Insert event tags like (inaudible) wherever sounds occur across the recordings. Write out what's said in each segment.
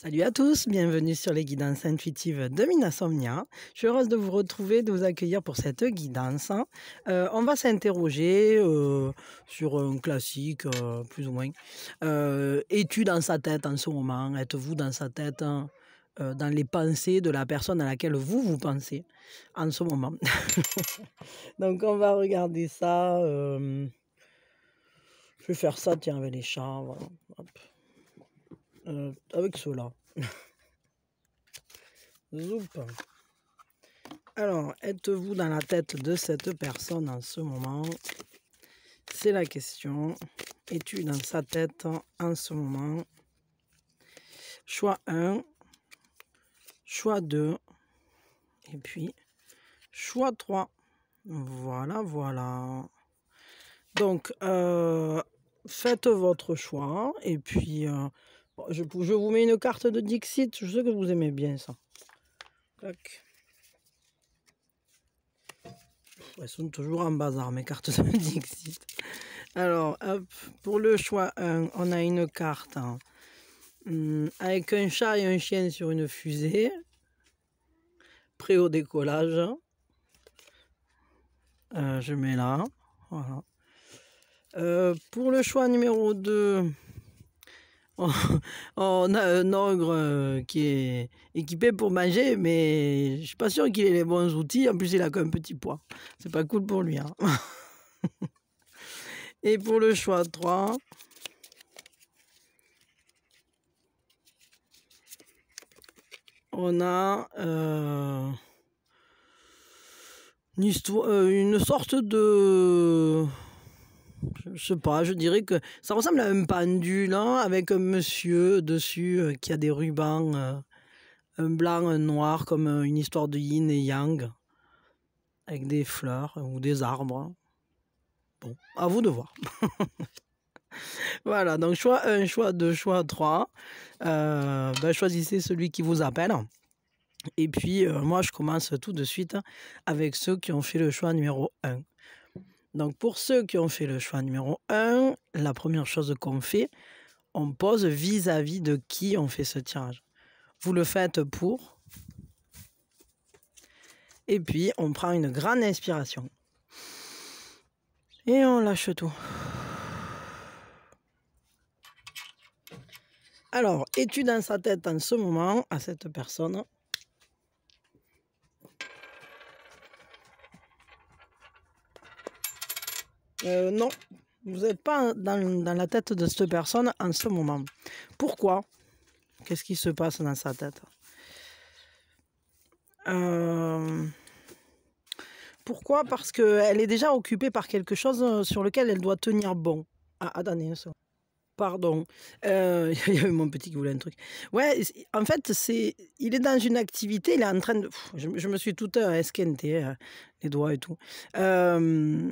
Salut à tous, bienvenue sur les guidances intuitives de Minasomnia. Je suis heureuse de vous retrouver, de vous accueillir pour cette guidance. Euh, on va s'interroger euh, sur un classique, euh, plus ou moins. Es-tu dans sa tête en ce moment Êtes-vous dans sa tête dans les pensées de la personne à laquelle vous vous pensez en ce moment. (laughs) Donc on va regarder ça. je vais faire ça, tiens, avec les chats. Euh, avec cela. (laughs) Zoup. Alors, êtes-vous dans la tête de cette personne en ce moment C'est la question. Es-tu dans sa tête en ce moment Choix 1, choix 2, et puis choix 3. Voilà, voilà. Donc, euh, faites votre choix et puis... Euh, je, vous mets une carte de Dixit. Je sais que vous aimez bien ça. Elles sont toujours en bazar, mes cartes de (laughs) Dixit. Alors, pour le choix 1, on a une carte hein. hmm, avec un chat et un chien sur une fusée. Prêt au décollage. Euh, je mets là. Voilà. Euh, pour le choix numéro 2, on a un ogre euh, qui est équipé pour manger, mais je suis pas sûr qu'il ait les bons outils. En plus, il a qu'un petit poids. C'est pas cool pour lui. Hein. (laughs) Et pour le choix 3. On a euh, une, histoire, euh, une sorte de je, sais pas, je dirais que ça ressemble à un pendule avec un monsieur dessus euh, qui a des rubans, euh, un blanc, un noir, comme euh, une histoire de yin et yang, avec des fleurs ou des arbres. Bon, à vous de voir. (laughs) voilà, donc choix 1, choix 2, choix 3. Ben, choisissez celui qui vous appelle. Et puis, moi, je commence tout de suite avec ceux qui ont fait le choix numéro 1. Donc pour ceux qui ont fait le choix numéro 1, la première chose qu'on fait, on pose vis-à-vis de qui on fait ce tirage. Vous le faites pour. Et puis on prend une grande inspiration. Et on lâche tout. Alors, es-tu dans sa tête en ce moment, à cette personne Euh, non, vous n'êtes pas dans, la tête de cette personne en ce moment. Pourquoi Qu'est-ce qui se passe dans sa tête euh, Pourquoi Parce qu'elle est déjà occupée par quelque chose euh, sur lequel elle doit tenir bon. Ah, attendez, ça. Pardon, (laughs) il y avait mon petit qui voulait un truc. Ouais, en fait, c'est, il est dans une activité, il est en train de. je, me suis tout esquinté, les doigts et tout. Euh,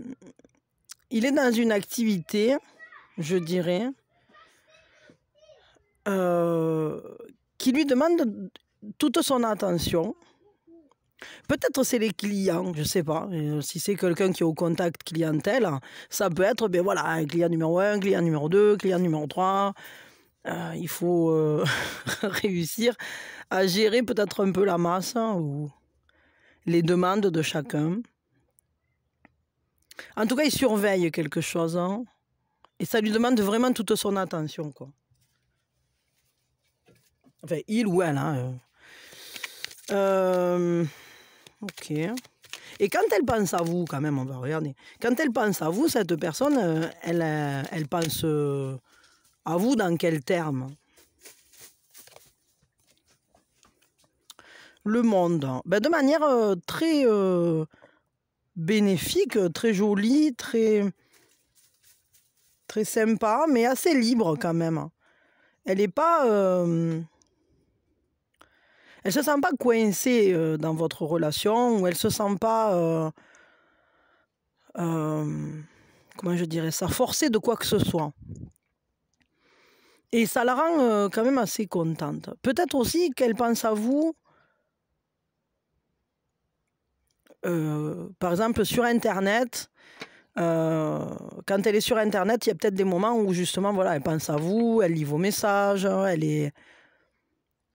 il est dans une activité, je dirais, euh, qui lui demande toute son attention. Peut-être c'est les clients, je ne sais pas. Euh, si c'est quelqu'un qui est au contact clientèle, ça peut être ben voilà, un client numéro 1, client numéro 2, client numéro 3. Euh, il faut (laughs) réussir à gérer peut-être un peu la masse hein, ou les demandes de chacun. En tout cas, il surveille quelque chose. Hein. et ça lui demande vraiment toute son attention. Quoi. Enfin, il ou elle. Hein, euh. Euh, ok. Et quand elle pense à vous, quand même, on va regarder. Quand elle pense à vous, cette personne, euh, elle, elle pense à vous dans quel terme Le monde. Ben, de manière très bénéfique, très jolie, très, très sympa, mais assez libre quand même. Elle n'est pas... Euh, elle se sent pas coincée euh, dans votre relation, ou elle se sent pas... Euh, comment je dirais ça Forcée de quoi que ce soit. Et ça la rend quand même assez contente. Peut-être aussi qu'elle pense à vous Euh, par exemple, sur Internet, euh, quand elle est sur Internet, il y a peut-être des moments où justement, voilà, elle pense à vous, elle lit vos messages, hein, elle est...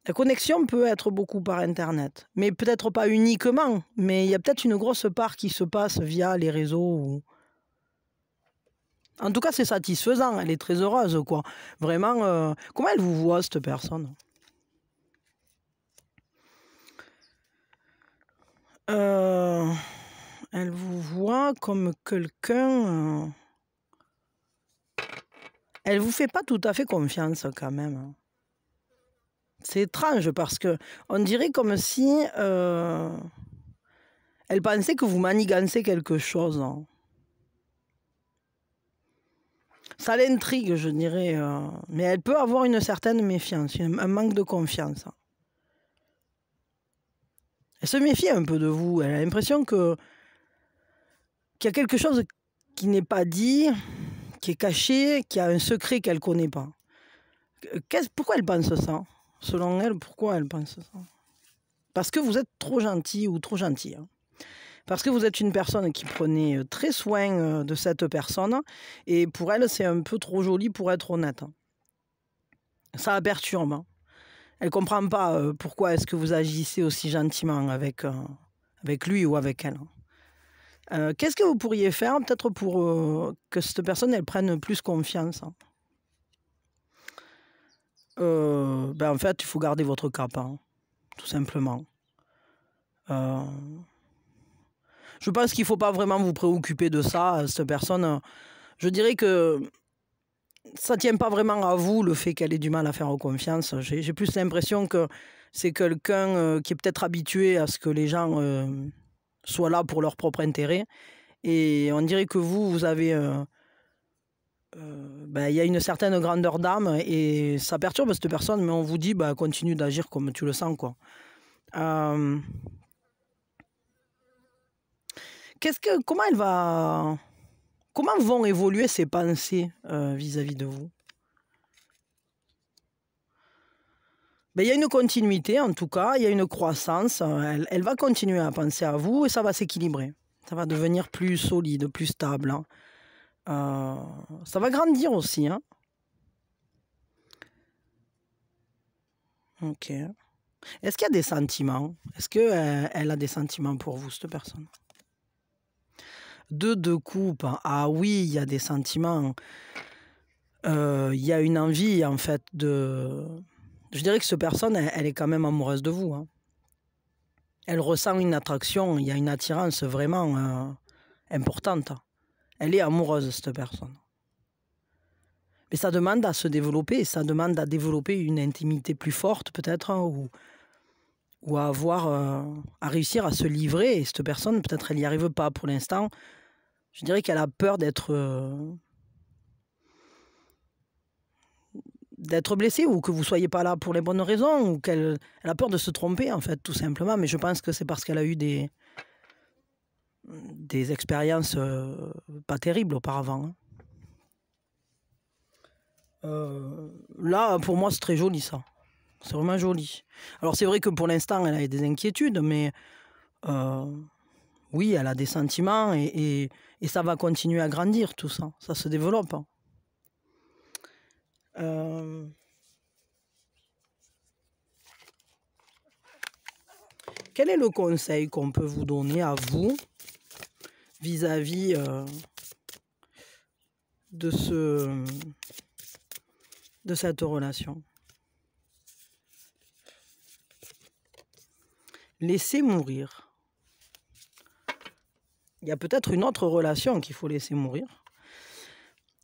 La connexion peut être beaucoup par Internet, mais peut-être pas uniquement, mais il y a peut-être une grosse part qui se passe via les réseaux. En tout cas, c'est satisfaisant, elle est très heureuse, quoi. Vraiment, euh, comment elle vous voit, cette personne Euh, elle vous voit comme quelqu'un. Euh. elle vous fait pas tout à fait confiance quand même. Hein. C'est étrange parce que on dirait comme si euh, elle pensait que vous manigancez quelque chose. Hein. Ça l'intrigue, je dirais. mais elle peut avoir une certaine méfiance, un manque de confiance. Hein elle se méfie un peu de vous. Elle a l'impression que qu'il y a quelque chose qui n'est pas dit, qui est caché, qui a un secret qu'elle ne connaît pas. quest pourquoi elle pense ça Selon elle, pourquoi elle pense ça Parce que vous êtes trop gentil ou trop gentil. Hein. Parce que vous êtes une personne qui prenait euh, très soin euh, de cette personne et pour elle, c'est un peu trop joli pour être honnête. Hein. Ça la perturbe. Hein. Elle comprend pas euh, pourquoi est-ce que vous agissez aussi gentiment avec, euh, avec lui ou avec elle. Euh, qu'est-ce que vous pourriez faire peut-être pour que cette personne elle prenne plus confiance ben En fait, il faut garder votre cap, hein, tout simplement. je pense qu'il ne faut pas vraiment vous préoccuper de ça. Cette personne, je dirais que ça tient pas vraiment à vous le fait qu'elle ait du mal à faire confiance. J'ai plus l'impression que c'est quelqu'un euh, qui est peut-être habitué à ce que les gens euh, soient là pour leur propre intérêt. Et on dirait que vous, vous avez. Euh, ben, il y a une certaine grandeur d'âme et ça perturbe cette personne, mais on vous dit ben, continue d'agir comme tu le sens. quoi. Qu'est-ce que, comment elle va Comment vont évoluer ses pensées euh, vis-à-vis de vous ben, Il y a une continuité, en tout cas, il y a une croissance. Elle, va continuer à penser à vous et ça va s'équilibrer. Ça va devenir plus solide, plus stable. Hein. Euh, ça va grandir aussi. Hein. Ok. Est-ce qu'il y a des sentiments Est-ce qu'elle euh, a des sentiments pour vous, cette personne de deux coupes, ah oui, il y a des sentiments. Euh, il y a une envie, en fait, de. Je dirais que cette personne, elle, est quand même amoureuse de vous. Hein. Elle ressent une attraction, il y a une attirance vraiment euh, importante. Elle est amoureuse, cette personne. Mais ça demande à se développer, ça demande à développer une intimité plus forte, peut-être, hein, ou, ou à avoir, euh, à réussir à se livrer. Et cette personne, peut-être, elle n'y arrive pas pour l'instant. Je dirais qu'elle a peur euh, d'être. blessée ou que vous soyez pas là pour les bonnes raisons ou qu'elle elle a peur de se tromper en fait tout simplement mais je pense que c'est parce qu'elle a eu des expériences euh, pas terribles auparavant. Hein. Euh, là, pour moi, c'est très joli ça. C'est vraiment joli. Alors c'est vrai que pour l'instant, elle a des inquiétudes, mais oui, elle a des sentiments et et ça va continuer à grandir tout ça, ça se développe. Hein. Euh, quel est le conseil qu'on peut vous donner à vous vis-à-vis euh, de, ce, de cette relation Laissez mourir il y a peut-être une autre relation qu'il faut laisser mourir.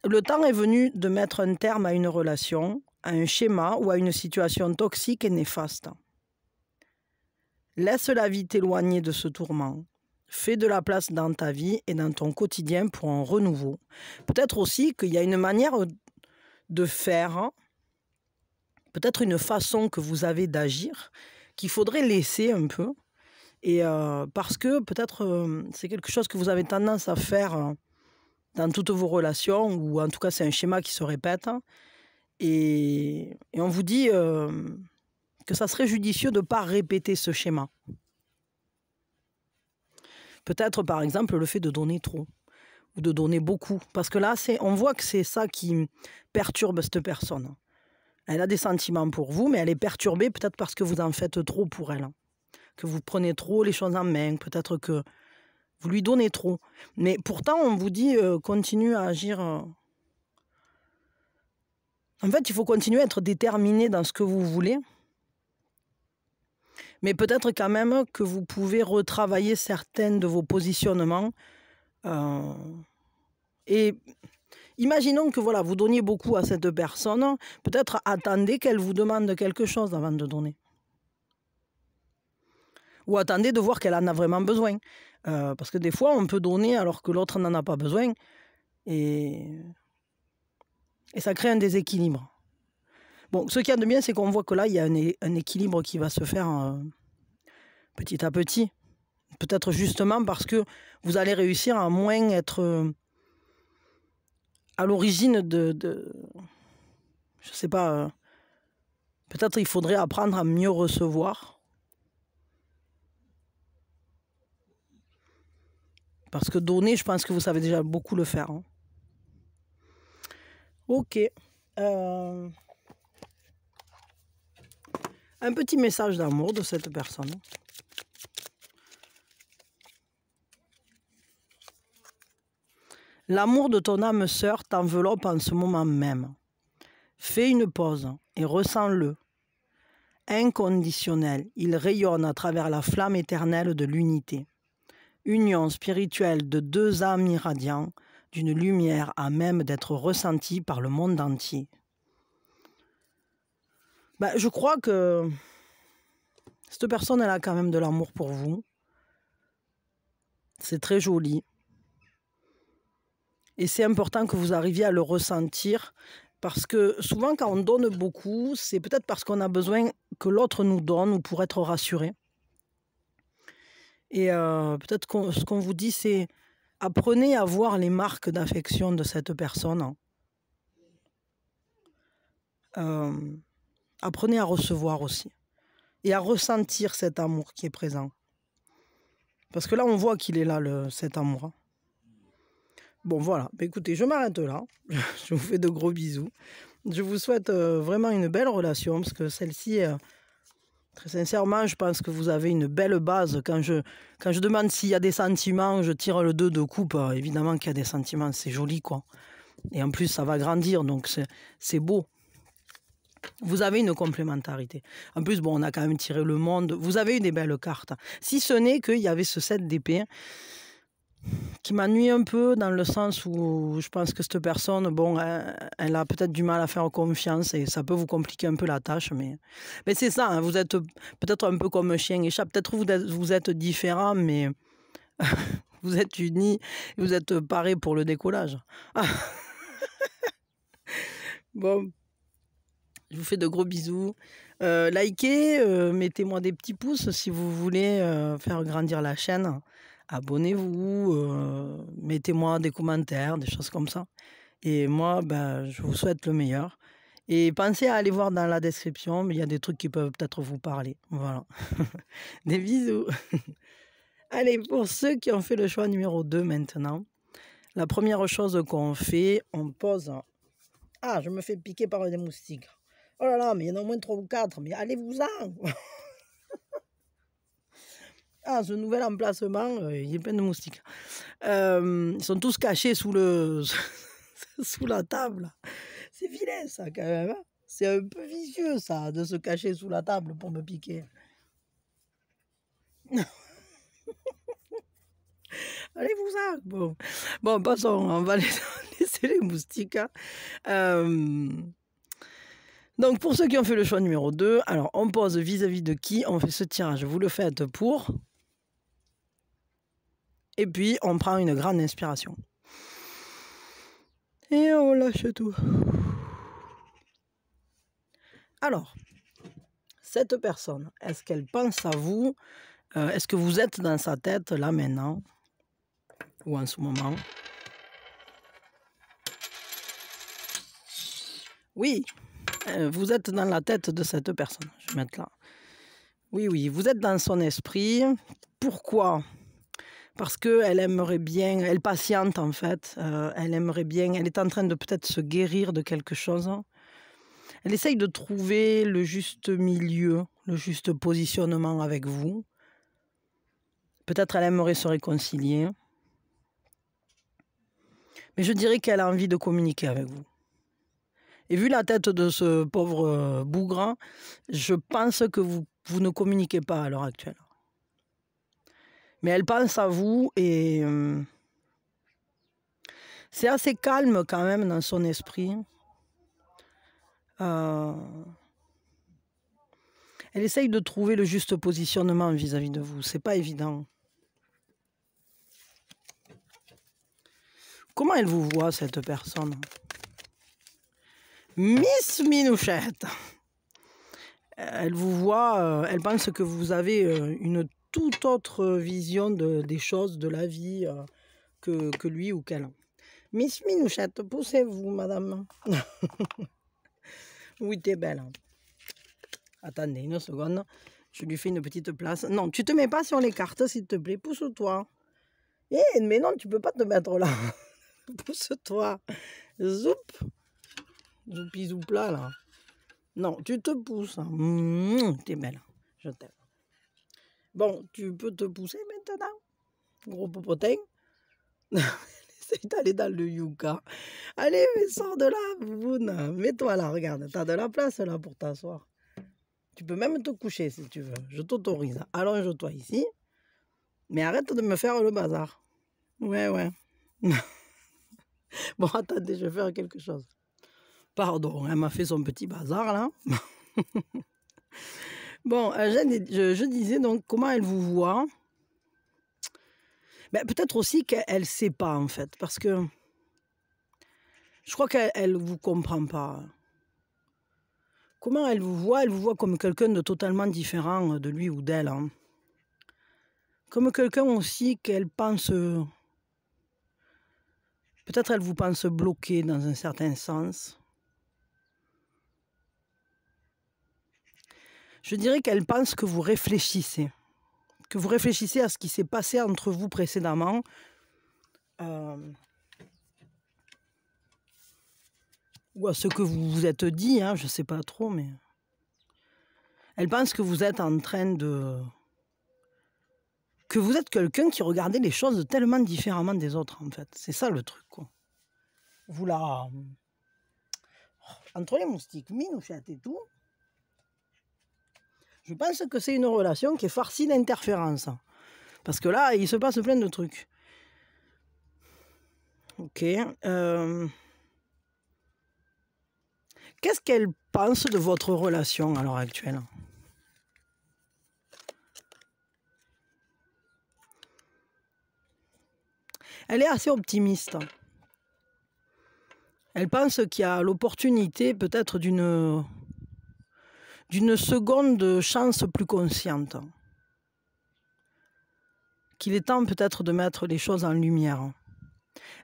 Le temps est venu de mettre un terme à une relation, à un schéma ou à une situation toxique et néfaste. Laisse la vie t'éloigner de ce tourment. Fais de la place dans ta vie et dans ton quotidien pour un renouveau. Peut-être aussi qu'il y a une manière de faire, peut-être une façon que vous avez d'agir qu'il faudrait laisser un peu et euh, parce que peut-être euh, c'est quelque chose que vous avez tendance à faire euh, dans toutes vos relations, ou en tout cas c'est un schéma qui se répète. Et, on vous dit que ça serait judicieux de ne pas répéter ce schéma. Peut-être par exemple le fait de donner trop ou de donner beaucoup. Parce que là, on voit que c'est ça qui perturbe cette personne. Elle a des sentiments pour vous, mais elle est perturbée peut-être parce que vous en faites trop pour elle que vous prenez trop les choses en main, peut-être que vous lui donnez trop. Mais pourtant, on vous dit euh, continue à agir. Euh. En fait, il faut continuer à être déterminé dans ce que vous voulez. Mais peut-être quand même que vous pouvez retravailler certaines de vos positionnements. Euh. et imaginons que voilà, vous donniez beaucoup à cette personne. Peut-être attendez qu'elle vous demande quelque chose avant de donner ou attendez de voir qu'elle en a vraiment besoin. Euh, parce que des fois, on peut donner alors que l'autre n'en a pas besoin. Et... et ça crée un déséquilibre. Bon, ce qui y a de bien, c'est qu'on voit que là, il y a un, équilibre qui va se faire euh, petit à petit. Peut-être justement parce que vous allez réussir à moins être euh, à l'origine de, de, Je sais pas. Peut-être il faudrait apprendre à mieux recevoir Parce que donner, je pense que vous savez déjà beaucoup le faire. Hein. Ok. Euh, un petit message d'amour de cette personne. L'amour de ton âme sœur t'enveloppe en ce moment même. Fais une pause et ressens-le. Inconditionnel, il rayonne à travers la flamme éternelle de l'unité union spirituelle de deux âmes irradiants, d'une lumière à même d'être ressentie par le monde entier. Bah, je crois que cette personne, a quand même de l'amour pour vous. C'est très joli. Et c'est important que vous arriviez à le ressentir. Parce que souvent, quand on donne beaucoup, c'est peut-être parce qu'on a besoin que l'autre nous donne ou pour être rassuré. Et euh, peut-être ce qu'on vous dit, c'est apprenez à voir les marques d'affection de cette personne. Euh, apprenez à recevoir aussi. Et à ressentir cet amour qui est présent. Parce que là, on voit qu'il est là, cet amour. Hein. Bon, voilà. Bah, écoutez, je m'arrête là. (laughs) je vous fais de gros bisous. Je vous souhaite euh, vraiment une belle relation, parce que celle-ci... Très sincèrement, je pense que vous avez une belle base. Quand je, quand je demande s'il y a des sentiments, je tire le 2 de coupe. Évidemment qu'il y a des sentiments, c'est joli quoi. Et en plus, ça va grandir, donc c'est beau. Vous avez une complémentarité. En plus, bon, on a quand même tiré le monde. Vous avez eu des belles cartes. Si ce n'est qu'il y avait ce 7 d'épée qui m'ennuie un peu dans le sens où je pense que cette personne, bon, elle, a peut-être du mal à faire confiance et ça peut vous compliquer un peu la tâche, mais, mais c'est ça, hein, vous êtes peut-être un peu comme un chien et chat, peut-être vous êtes, vous êtes différents, mais (laughs) vous êtes unis, vous êtes parés pour le décollage. (laughs) bon. Je vous fais de gros bisous. Euh, likez, euh, mettez-moi des petits pouces si vous voulez euh, faire grandir la chaîne abonnez-vous, euh, mettez-moi des commentaires, des choses comme ça. Et moi, ben, je vous souhaite le meilleur. Et pensez à aller voir dans la description, mais il y a des trucs qui peuvent peut-être vous parler. Voilà. (laughs) des bisous. (laughs) Allez, pour ceux qui ont fait le choix numéro 2 maintenant, la première chose qu'on fait, on pose... Ah, je me fais piquer par des moustiques. Oh là là, mais il y en a au moins 3 ou 4, mais allez-vous-en (laughs) ah, ce nouvel emplacement, euh, il a plein de moustiques. Euh, ils sont tous cachés sous, le, (laughs) sous la table. C'est vilain, ça, quand même. Hein. c'est un peu vicieux, ça, de se cacher sous la table pour me piquer. (laughs) allez vous ça. Bon. bon, passons, on va (laughs) laisser les moustiques. Hein. Euh, donc, pour ceux qui ont fait le choix numéro 2, alors on pose vis à -vis de qui on fait ce tirage. Vous le faites pour et puis, on prend une grande inspiration. Et on lâche tout. Alors, cette personne, est-ce qu'elle pense à vous euh, Est-ce que vous êtes dans sa tête là maintenant Ou en ce moment Oui, euh, vous êtes dans la tête de cette personne. Je vais mettre là. Oui, oui, vous êtes dans son esprit. Pourquoi parce qu'elle aimerait bien, elle patiente en fait, euh, elle aimerait bien, elle est en train de peut-être se guérir de quelque chose. Elle essaye de trouver le juste milieu, le juste positionnement avec vous. Peut-être elle aimerait se réconcilier. Mais je dirais qu'elle a envie de communiquer avec vous. Et vu la tête de ce pauvre euh, bougre, je pense que vous, vous ne communiquez pas à l'heure actuelle. Mais elle pense à vous et euh, c'est assez calme quand même dans son esprit. Euh, elle essaye de trouver le juste positionnement vis-à-vis de vous. C'est pas évident. Comment elle vous voit, cette personne Miss Minouchette Elle vous voit, euh, elle pense que vous avez une toute autre euh, vision de, des choses, de la vie euh, que, lui ou qu'elle. Miss Minouchette, poussez-vous, madame. (laughs) oui, t'es belle. Hein. Attendez une seconde. Je lui fais une petite place. Non, tu te mets pas sur les cartes, s'il te plaît. Pousse-toi. Eh, mais non, tu peux pas te mettre là. (laughs) Pousse-toi. Zoup. Zoupi zoupla, là. Non, tu te pousses. Hein. Mmh, t'es belle. Je t'aime. Bon, tu peux te pousser maintenant, gros popotin. (laughs) Essaye d'aller dans le yucca. Allez, mais sors de là, Bouboune. Mets-toi là, regarde. T'as de la place là pour t'asseoir. Tu peux même te coucher si tu veux. Je t'autorise. Allonge-toi ici. Mais arrête de me faire le bazar. Ouais, ouais. (laughs) bon, attendez, je vais faire quelque chose. Pardon, hein, elle m'a fait son petit bazar là. (laughs) Bon, euh, je, disais donc comment elle vous voit. Mais ben, Peut-être aussi qu'elle ne sait pas, en fait, parce que je crois qu'elle ne vous comprend pas. Comment elle vous voit Elle vous voit comme quelqu'un de totalement différent euh, de lui ou d'elle. Hein. Comme quelqu'un aussi qu'elle pense... Euh, peut-être elle vous pense bloqué dans un certain sens. Je dirais qu'elle pense que vous réfléchissez, que vous réfléchissez à ce qui s'est passé entre vous précédemment. Euh, ou à ce que vous vous êtes dit, hein, je ne sais pas trop, mais... Elle pense que vous êtes en train de... Que vous êtes quelqu'un qui regardait les choses tellement différemment des autres, en fait. C'est ça le truc, quoi. Vous la... Oh, entre les moustiques Minouchette et tout, je pense que c'est une relation qui est farcie d'interférences. Parce que là, il se passe plein de trucs. Ok. Euh, qu'est-ce qu'elle pense de votre relation à l'heure actuelle Elle est assez optimiste. Elle pense qu'il y a l'opportunité peut-être d'une d'une seconde chance plus consciente. Qu'il est temps peut-être de mettre les choses en lumière.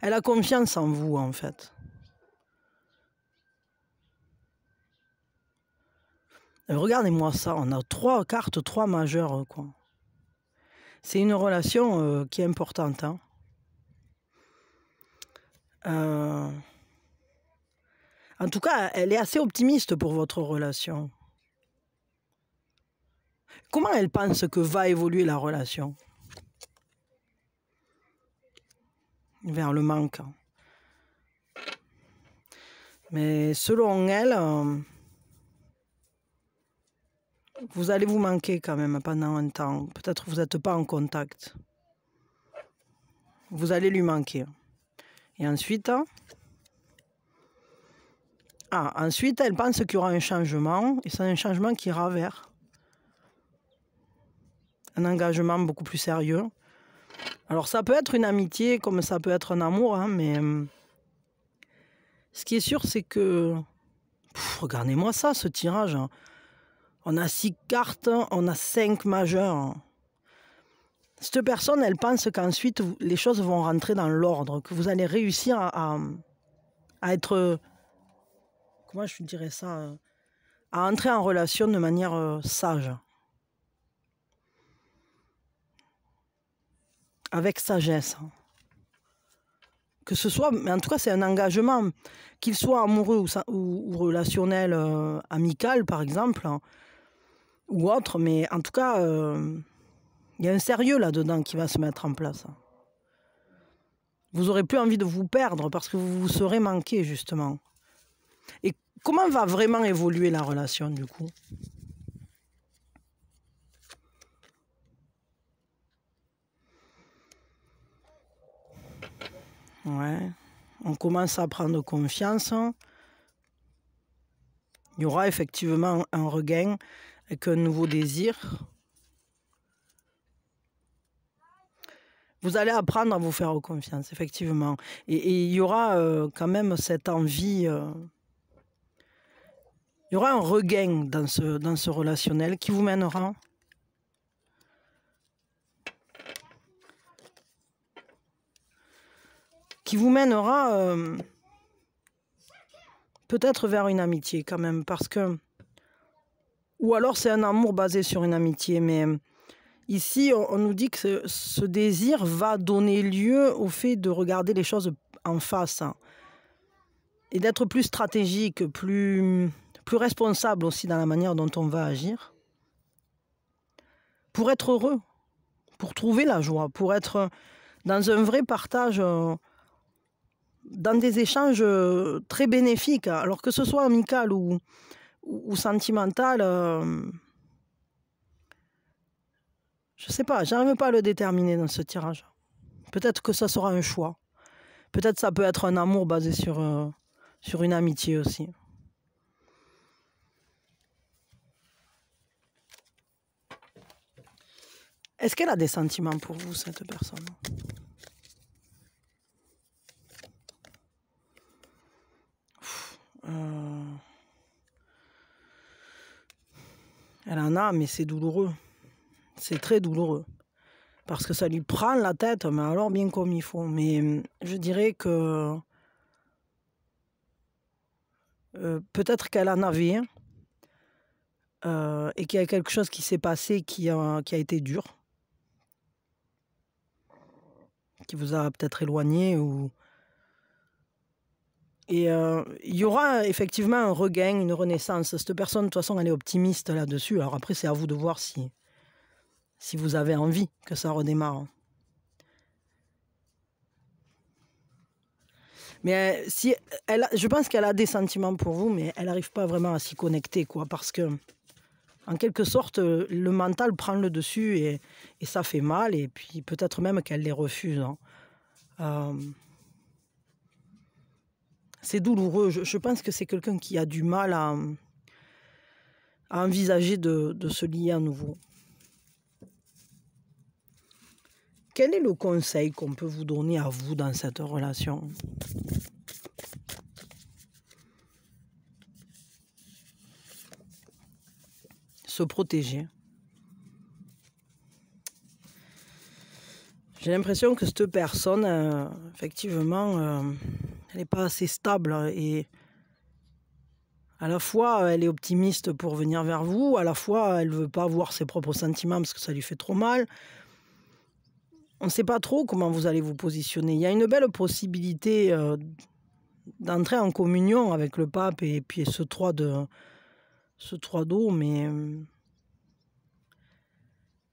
Elle a confiance en vous, en fait. Regardez-moi ça, on a trois cartes, trois majeures, quoi. C'est une relation euh, qui est importante. Hein. Euh, en tout cas, elle est assez optimiste pour votre relation. Comment elle pense que va évoluer la relation Vers le manque. Mais selon elle, euh, vous allez vous manquer quand même pendant un temps. Peut-être vous n'êtes pas en contact. Vous allez lui manquer. Et ensuite, ah, ensuite, elle pense qu'il y aura un changement, et c'est un changement qui ira vers un engagement beaucoup plus sérieux. Alors ça peut être une amitié comme ça peut être un amour, hein, mais euh, ce qui est sûr, c'est que... Regardez-moi ça, ce tirage. Hein. On a six cartes, on a cinq majeurs. Cette personne, elle pense qu'ensuite, les choses vont rentrer dans l'ordre, que vous allez réussir à, à, être... Comment je dirais ça euh, À entrer en relation de manière euh, sage. avec sagesse. Hein. Que ce soit, mais en tout cas, c'est un engagement, qu'il soit amoureux ou, relationnel, euh, amical par exemple, hein, ou autre, mais en tout cas, euh, il y a un sérieux là-dedans qui va se mettre en place. Vous aurez plus envie de vous perdre parce que vous vous serez manqué justement. Et comment va vraiment évoluer la relation du coup Ouais. On commence à prendre confiance. Il y aura effectivement un regain avec un nouveau désir. Vous allez apprendre à vous faire confiance, effectivement. Et, il y aura euh, quand même cette envie. Euh, il y aura un regain dans ce, dans ce relationnel qui vous mènera qui vous mènera euh, peut-être vers une amitié quand même, parce que... Ou alors c'est un amour basé sur une amitié, mais euh, ici on, nous dit que ce, désir va donner lieu au fait de regarder les choses en face hein, et d'être plus stratégique, plus, plus responsable aussi dans la manière dont on va agir, pour être heureux, pour trouver la joie, pour être dans un vrai partage. Euh, dans des échanges euh, très bénéfiques. Hein. Alors que ce soit amical ou, ou, sentimental, Je euh, je sais pas, j'arrive pas à le déterminer dans ce tirage. Peut-être que ça sera un choix. Peut-être ça peut être un amour basé sur, euh, sur une amitié aussi. Est-ce qu'elle a des sentiments pour vous, cette personne Euh, elle en a, mais c'est douloureux. C'est très douloureux. Parce que ça lui prend la tête, mais alors bien comme il faut. Mais euh, je dirais que euh, peut-être qu'elle en avait euh, et qu'il y a quelque chose qui s'est passé qui qui a été dur, qui vous a peut-être éloigné ou et euh, il y aura effectivement un regain, une renaissance. Cette personne, de toute façon, elle est optimiste là-dessus. Alors après, c'est à vous de voir si, si vous avez envie que ça redémarre. Mais euh, si elle, je pense qu'elle a des sentiments pour vous, mais elle n'arrive pas vraiment à s'y connecter, quoi, parce que en quelque sorte, le mental prend le dessus et, ça fait mal, et puis peut-être même qu'elle les refuse. Hein. Euh, c'est douloureux. Je, pense que c'est quelqu'un qui a du mal à, envisager de, se lier à nouveau. Quel est le conseil qu'on peut vous donner à vous dans cette relation Se protéger. J'ai l'impression que cette personne, euh, effectivement, euh, elle n'est pas assez stable hein, et à la fois elle est optimiste pour venir vers vous, à la fois elle ne veut pas voir ses propres sentiments parce que ça lui fait trop mal. On ne sait pas trop comment vous allez vous positionner. Il y a une belle possibilité euh, d'entrer en communion avec le pape et puis ce trois de ce d'eau mais euh,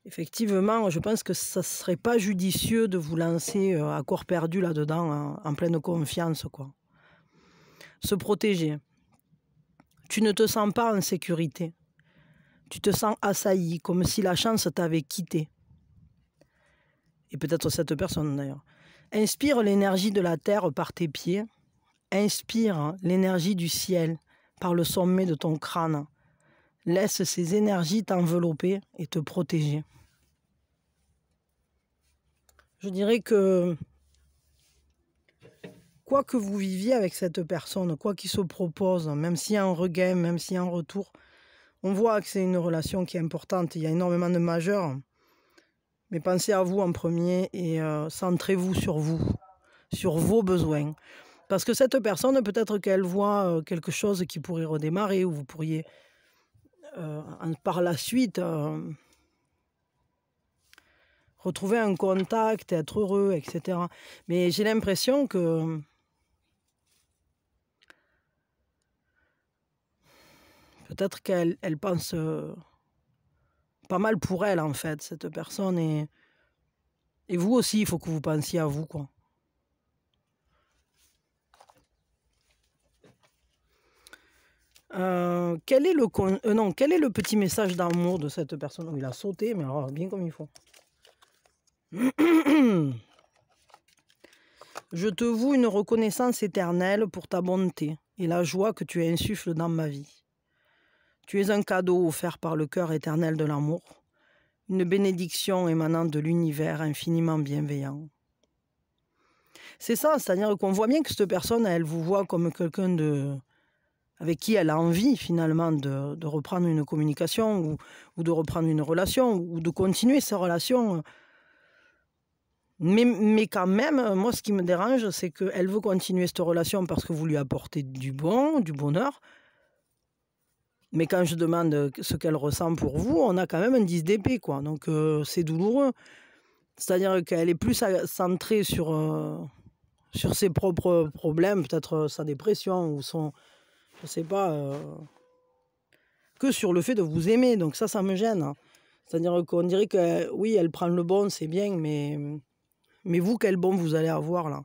Effectivement, je pense que ça ne serait pas judicieux de vous lancer euh, à corps perdu là-dedans, hein, en, pleine confiance. Quoi. Se protéger. Tu ne te sens pas en sécurité. Tu te sens assailli, comme si la chance t'avait quitté. Et peut-être cette personne d'ailleurs. Inspire l'énergie de la terre par tes pieds. Inspire l'énergie du ciel par le sommet de ton crâne. Laisse ces énergies t'envelopper et te protéger. Je dirais que quoi que vous viviez avec cette personne, quoi qu'il se propose, même s'il y a un regain, même s'il y a un retour, on voit que c'est une relation qui est importante. Il y a énormément de majeurs. Mais pensez à vous en premier et euh, centrez-vous sur vous, sur vos besoins. Parce que cette personne, peut-être qu'elle voit euh, quelque chose qui pourrait redémarrer ou vous pourriez euh, par la suite, euh, retrouver un contact, être heureux, etc. Mais j'ai l'impression que... Peut-être qu'elle elle pense euh, pas mal pour elle, en fait, cette personne. Et, et vous aussi, il faut que vous pensiez à vous, quoi. Euh, quel, est le euh, non, quel est le petit message d'amour de cette personne oh, Il a sauté, mais alors bien comme il faut. (clears throat) Je te voue une reconnaissance éternelle pour ta bonté et la joie que tu insuffles dans ma vie. Tu es un cadeau offert par le cœur éternel de l'amour, une bénédiction émanant de l'univers infiniment bienveillant. C'est ça, c'est-à-dire qu'on voit bien que cette personne, elle vous voit comme quelqu'un de, avec qui elle a envie finalement de, reprendre une communication ou, de reprendre une relation ou de continuer sa relation. Mais, mais quand même, moi, ce qui me dérange, c'est qu'elle veut continuer cette relation parce que vous lui apportez du bon, du bonheur. Mais quand je demande ce qu'elle ressent pour vous, on a quand même un 10 d'épée, quoi. Donc, euh, c'est douloureux. C'est-à-dire qu'elle est plus centrée sur, euh, sur ses propres problèmes, peut-être sa dépression ou son, je sais pas. Euh, que sur le fait de vous aimer. Donc ça, ça me gêne. Hein. C'est-à-dire qu'on dirait que oui, elle prend le bon, c'est bien, mais, mais vous, quel bon vous allez avoir là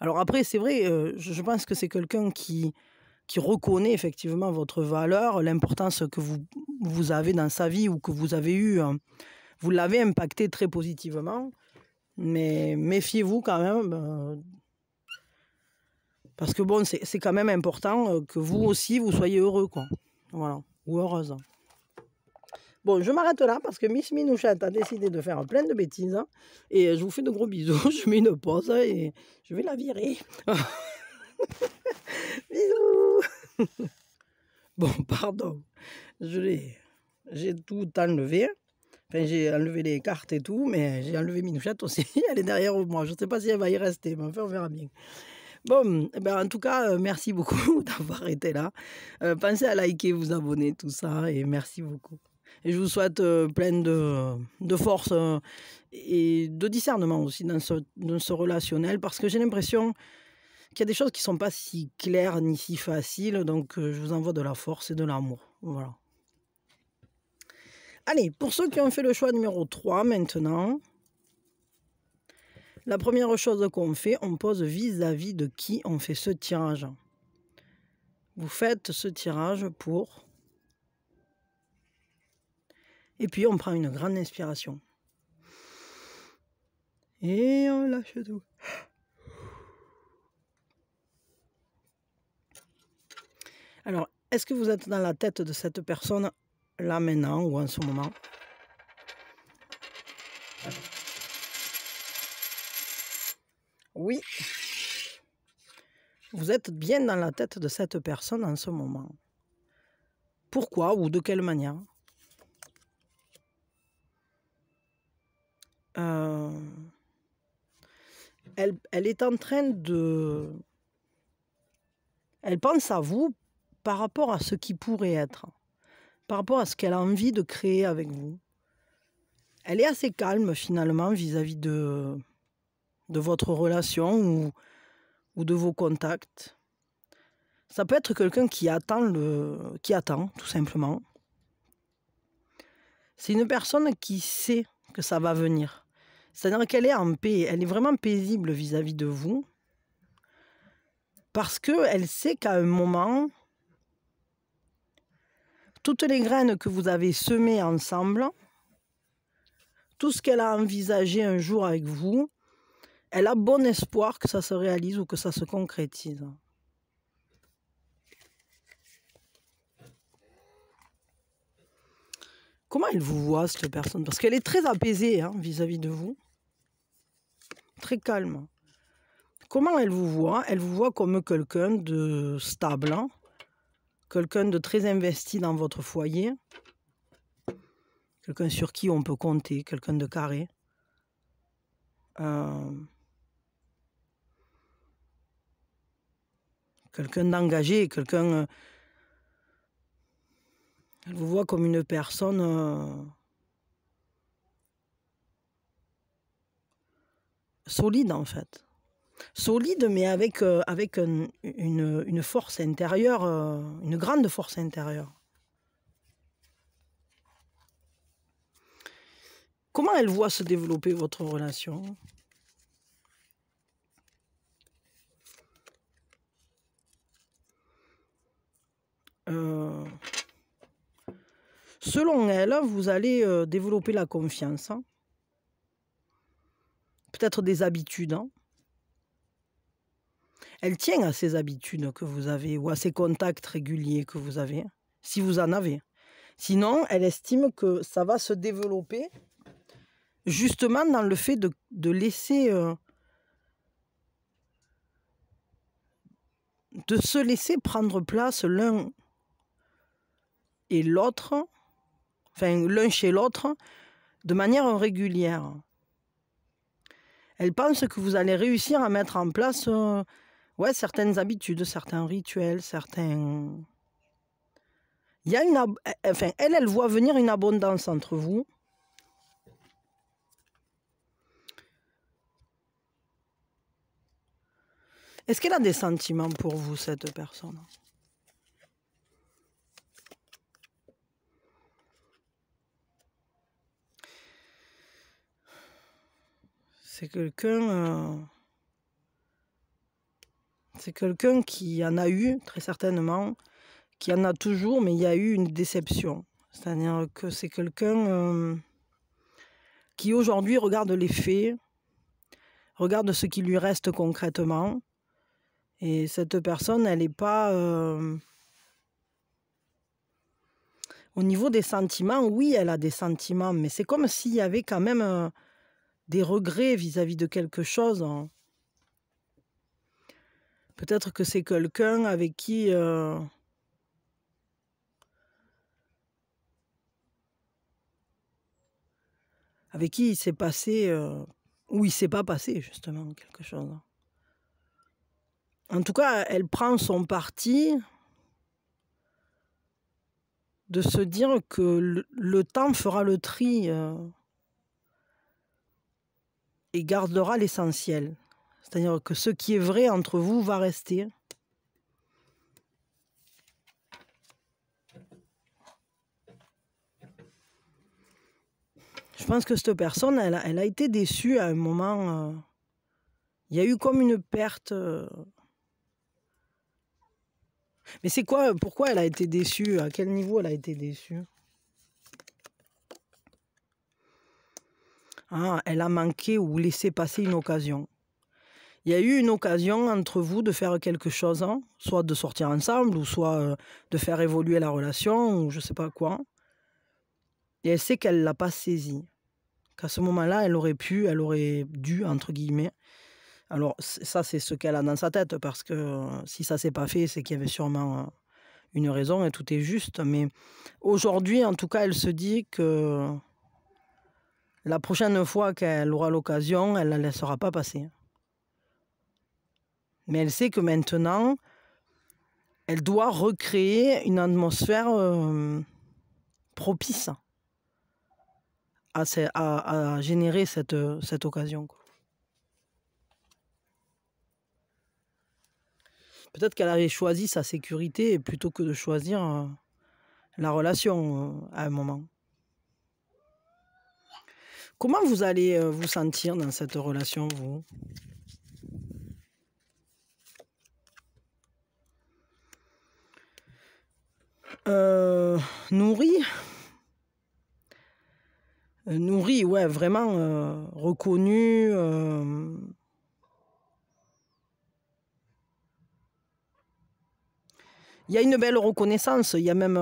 Alors après, c'est vrai, euh, je pense que c'est quelqu'un qui, qui reconnaît effectivement votre valeur, l'importance que vous, vous avez dans sa vie ou que vous avez eu. Hein. Vous l'avez impacté très positivement, mais méfiez-vous quand même. Euh, parce que bon, c'est quand même important euh, que vous aussi, vous soyez heureux, quoi. Voilà, ou heureuse. Bon, je m'arrête là parce que Miss Minouchette a décidé de faire plein de bêtises. Et je vous fais de gros bisous. (laughs) Je mets une pause et je vais la virer. (laughs) bisous Bon, pardon. J'ai tout enlevé. Enfin, j'ai enlevé les cartes et tout, mais j'ai enlevé Minouchette aussi. (laughs) Elle est derrière moi. Je ne sais pas si elle va y rester, mais enfin, on verra bien. Bon, eh ben, en tout cas, euh, merci beaucoup (laughs) d'avoir été là. Euh, pensez à liker, vous abonner, tout ça, et merci beaucoup. Et je vous souhaite euh, plein de, force et de discernement aussi dans ce, dans ce relationnel, parce que j'ai l'impression qu'il y a des choses qui ne sont pas si claires ni si faciles, donc je vous envoie de la force et de l'amour. Voilà. Allez, pour ceux qui ont fait le choix numéro 3 maintenant, la première chose qu'on fait, on pose vis-à-vis de qui on fait ce tirage. Vous faites ce tirage pour... Et puis on prend une grande inspiration. Et on lâche tout. Alors, est-ce que vous êtes dans la tête de cette personne là maintenant ou en ce moment Oui. Vous êtes bien dans la tête de cette personne en ce moment. Pourquoi ou de quelle manière euh, elle, est en train de... Elle pense à vous par rapport à ce qui pourrait être, par rapport à ce qu'elle a envie de créer avec vous. Elle est assez calme finalement vis à -vis de de votre relation ou, ou de vos contacts. Ça peut être quelqu'un qui attend, le, qui attend, tout simplement. C'est une personne qui sait que ça va venir. C'est-à-dire qu'elle est en paix, elle est vraiment paisible vis-à-vis -vis de vous, parce qu'elle sait qu'à un moment, toutes les graines que vous avez semées ensemble, tout ce qu'elle a envisagé un jour avec vous, elle a bon espoir que ça se réalise ou que ça se concrétise. Comment elle vous voit, cette personne Parce qu'elle est très apaisée hein, vis-à-vis de vous. Très calme. Comment elle vous voit Elle vous voit comme quelqu'un de stable, hein? quelqu'un de très investi dans votre foyer, quelqu'un sur qui on peut compter, quelqu'un de carré. Euh, quelqu'un d'engagé, quelqu'un... Euh, elle vous voit comme une personne... Euh, solide en fait. Solide mais avec, euh, avec une, force intérieure, une grande force intérieure. Comment elle voit se développer votre relation Euh, selon elle, vous allez euh, développer la confiance, hein. peut-être des habitudes. Hein. Elle tient à ces habitudes que vous avez ou à ces contacts réguliers que vous avez, hein, si vous en avez. Sinon, elle estime que ça va se développer justement dans le fait de, laisser... Euh, de se laisser prendre place l'un et l'autre, enfin l'un chez l'autre, de manière régulière. Elle pense que vous allez réussir à mettre en place euh, ouais, certaines habitudes, certains rituels, certains... Il y a une enfin, elle, elle voit venir une abondance entre vous. Est-ce qu'elle a des sentiments pour vous, cette personne C'est quelqu'un. Euh, c'est quelqu'un qui en a eu, très certainement, qui en a toujours, mais il y a eu une déception. C'est-à-dire que c'est quelqu'un euh, qui aujourd'hui regarde les faits, regarde ce qui lui reste concrètement. Et cette personne, elle n'est pas... Euh, au niveau des sentiments, oui, elle a des sentiments, mais c'est comme s'il y avait quand même des regrets vis-à-vis de quelque chose. Hein. Peut-être que c'est quelqu'un avec qui euh, avec qui il s'est passé euh, ou il s'est pas passé justement quelque chose. En tout cas, elle prend son parti de se dire que le, temps fera le tri. Euh, gardera l'essentiel. C'est-à-dire que ce qui est vrai entre vous va rester. Je pense que cette personne, elle a, été déçue à un moment. Euh, il y a eu comme une perte. Euh. Mais c'est quoi Pourquoi elle a été déçue À quel niveau elle a été déçue Ah, elle a manqué ou laissé passer une occasion. Il y a eu une occasion entre vous de faire quelque chose, hein, soit de sortir ensemble, ou soit euh, de faire évoluer la relation, ou je ne sais pas quoi. Et elle sait qu'elle ne l'a pas saisi. Qu'à ce moment-là, elle aurait pu, elle aurait dû, entre guillemets. Alors ça, c'est ce qu'elle a dans sa tête, parce que euh, si ça s'est pas fait, c'est qu'il y avait sûrement... Euh, une raison et tout est juste. Mais aujourd'hui, en tout cas, elle se dit que la prochaine fois qu'elle aura l'occasion, elle ne la laissera pas passer. Mais elle sait que maintenant, elle doit recréer une atmosphère euh, propice à, générer cette, occasion. Peut-être qu'elle avait choisi sa sécurité plutôt que de choisir euh, la relation euh, à un moment. Comment vous allez euh, vous sentir dans cette relation, vous euh, Nourri euh, Nourri, ouais, vraiment reconnu. Il y a une belle reconnaissance, il y a même...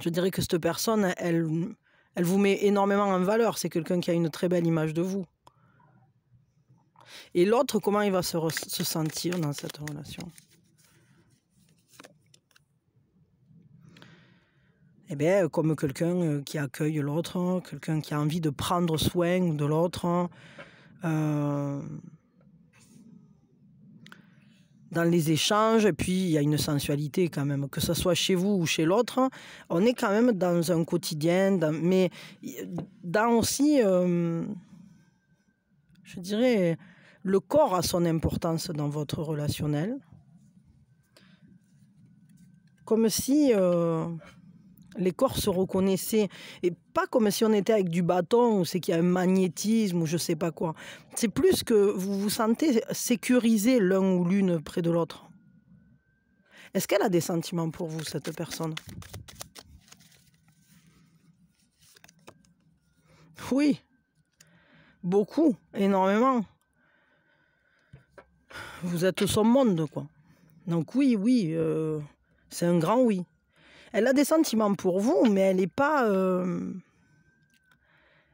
Je dirais que cette personne, elle, elle vous met énormément en valeur. C'est quelqu'un qui a une très belle image de vous. Et l'autre, comment il va se, sentir dans cette relation Eh bien, comme quelqu'un euh, qui accueille l'autre, quelqu'un qui a envie de prendre soin de l'autre. Euh, dans les échanges, et puis il y a une sensualité quand même, que ce soit chez vous ou chez l'autre, hein. on est quand même dans un quotidien, dans, mais dans aussi, euh, je dirais, le corps a son importance dans votre relationnel. Comme si... Euh, les corps se reconnaissaient. Et pas comme si on était avec du bâton ou c'est qu'il y a un magnétisme ou je sais pas quoi. C'est plus que vous vous sentez sécurisé l'un ou l'une près de l'autre. Est-ce qu'elle a des sentiments pour vous, cette personne Oui. Beaucoup, énormément. Vous êtes son monde, quoi. Donc oui, oui, euh, c'est un grand oui. Elle a des sentiments pour vous, mais elle n'est pas... Euh,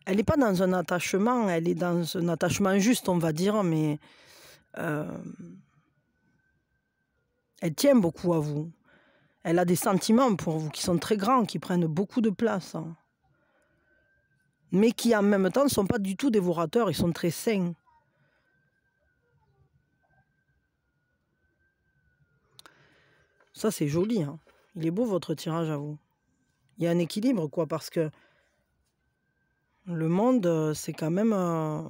elle n'est pas dans un attachement, elle est dans un attachement juste, on va dire, mais... Euh, elle tient beaucoup à vous. Elle a des sentiments pour vous qui sont très grands, qui prennent beaucoup de place. Hein. Mais qui en même temps ne sont pas du tout dévorateurs, ils sont très sains. Ça c'est joli. Hein. Il est beau votre tirage à vous. Il y a un équilibre, quoi, parce que le monde, euh, c'est quand même euh,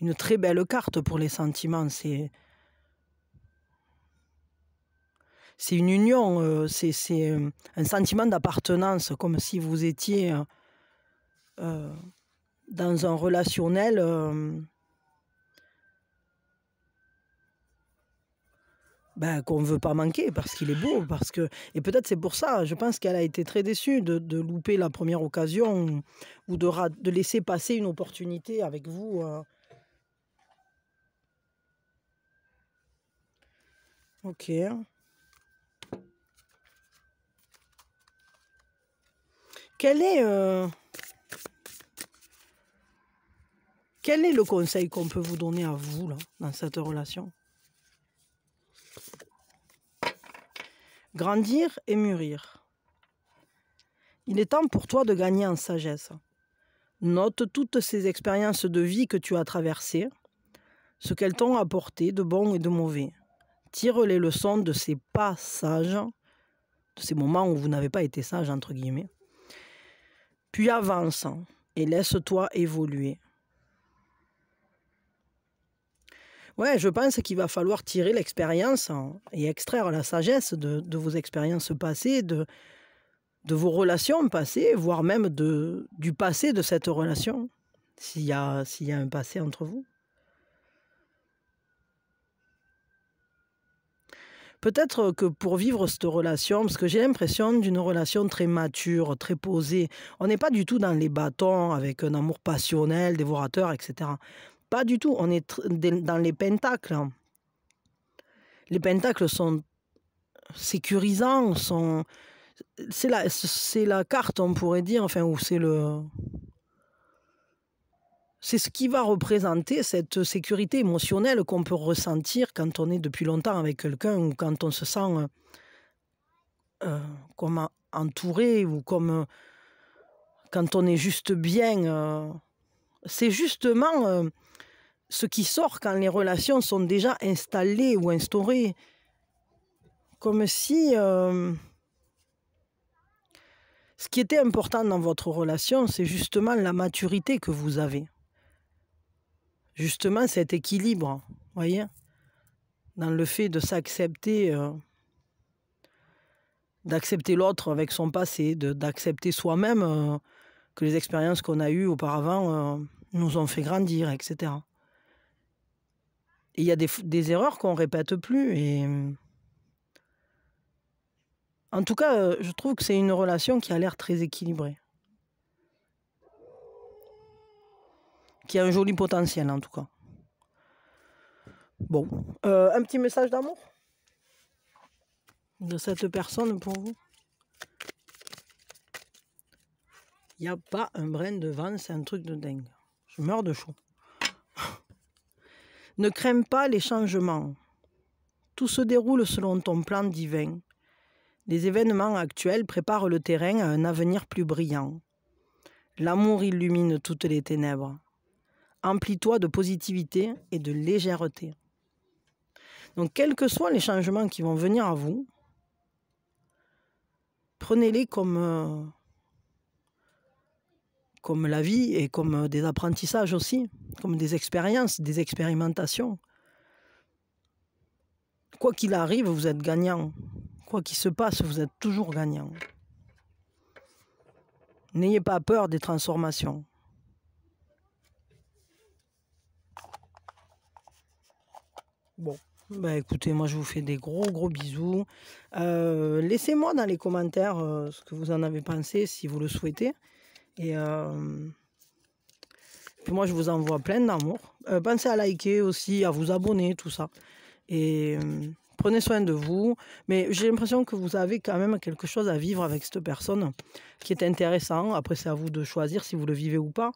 une très belle carte pour les sentiments. C'est c'est une union, euh, c'est un sentiment d'appartenance, comme si vous étiez dans un relationnel Ben, qu'on ne veut pas manquer parce qu'il est beau. Parce que... Et peut-être c'est pour ça, je pense qu'elle a été très déçue de, louper la première occasion ou de, de laisser passer une opportunité avec vous. Euh. Ok. Quel est, euh, Quel est le conseil qu'on peut vous donner à vous là, dans cette relation grandir et mûrir. Il est temps pour toi de gagner en sagesse. Note toutes ces expériences de vie que tu as traversées, ce qu'elles t'ont apporté de bon et de mauvais. Tire les leçons de ces pas sages, de ces moments où vous n'avez pas été sage, entre guillemets. Puis avance et laisse-toi évoluer. Ouais, je pense qu'il va falloir tirer l'expérience et extraire la sagesse de, vos expériences passées, de, vos relations passées, voire même du passé de cette relation, s'il y a un passé entre vous. Peut-être que pour vivre cette relation, parce que j'ai l'impression d'une relation très mature, très posée, on n'est pas du tout dans les bâtons avec un amour passionnel, dévorateur, etc. Pas du tout, on est dans les pentacles. Les pentacles sont sécurisants, sont... c'est la, la carte, on pourrait dire, enfin, ou c'est le... C'est ce qui va représenter cette sécurité émotionnelle qu'on peut ressentir quand on est depuis longtemps avec quelqu'un ou quand on se sent euh, entouré ou comme quand on est juste bien. Euh. c'est justement euh, ce qui sort quand les relations sont déjà installées ou instaurées. Comme si euh, ce qui était important dans votre relation, c'est justement la maturité que vous avez. Justement cet équilibre, voyez, dans le fait de s'accepter, euh, d'accepter l'autre avec son passé, d'accepter soi-même euh, que les expériences qu'on a eues auparavant nous ont fait grandir, etc il y a des, erreurs qu'on répète plus. Et... Mmh, en tout cas, euh, je trouve que c'est une relation qui a l'air très équilibrée. Qui a un joli potentiel, en tout cas. Bon, euh, un petit message d'amour de cette personne pour vous. Il n'y a pas un brin de vent, c'est un truc de dingue. Je meurs de chaud. (laughs) Ne crains pas les changements. Tout se déroule selon ton plan divin. Les événements actuels préparent le terrain à un avenir plus brillant. L'amour illumine toutes les ténèbres. Emplis-toi de positivité et de légèreté. Donc, quels que soient les changements qui vont venir à vous, prenez-les comme euh, comme la vie et comme euh, des apprentissages aussi, comme des expériences, des expérimentations. Quoi qu'il arrive, vous êtes gagnant. Quoi qu'il se passe, vous êtes toujours gagnant. N'ayez pas peur des transformations. Bon. Bah écoutez, moi je vous fais des gros gros bisous. Euh, laissez-moi dans les commentaires euh, ce que vous en avez pensé si vous le souhaitez. Et euh, puis moi, je vous envoie plein d'amour. Euh, pensez à liker aussi, à vous abonner, tout ça. Et euh, prenez soin de vous. Mais j'ai l'impression que vous avez quand même quelque chose à vivre avec cette personne qui est intéressant. Après, c'est à vous de choisir si vous le vivez ou pas.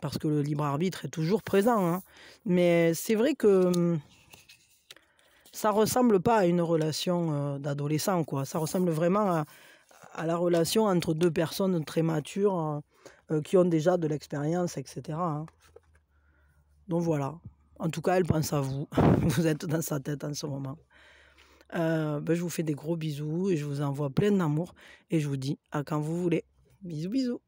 Parce que le libre arbitre est toujours présent. Hein. Mais c'est vrai que ça ressemble pas à une relation d'adolescent, quoi. Ça ressemble vraiment à, la relation entre deux personnes très matures euh, qui ont déjà de l'expérience, etc. Hein. Donc voilà. En tout cas, elle pense à vous. (laughs) Vous êtes dans sa tête en ce moment. Euh, ben, je vous fais des gros bisous et je vous envoie plein d'amour. Et je vous dis à quand vous voulez. Bisous, bisous.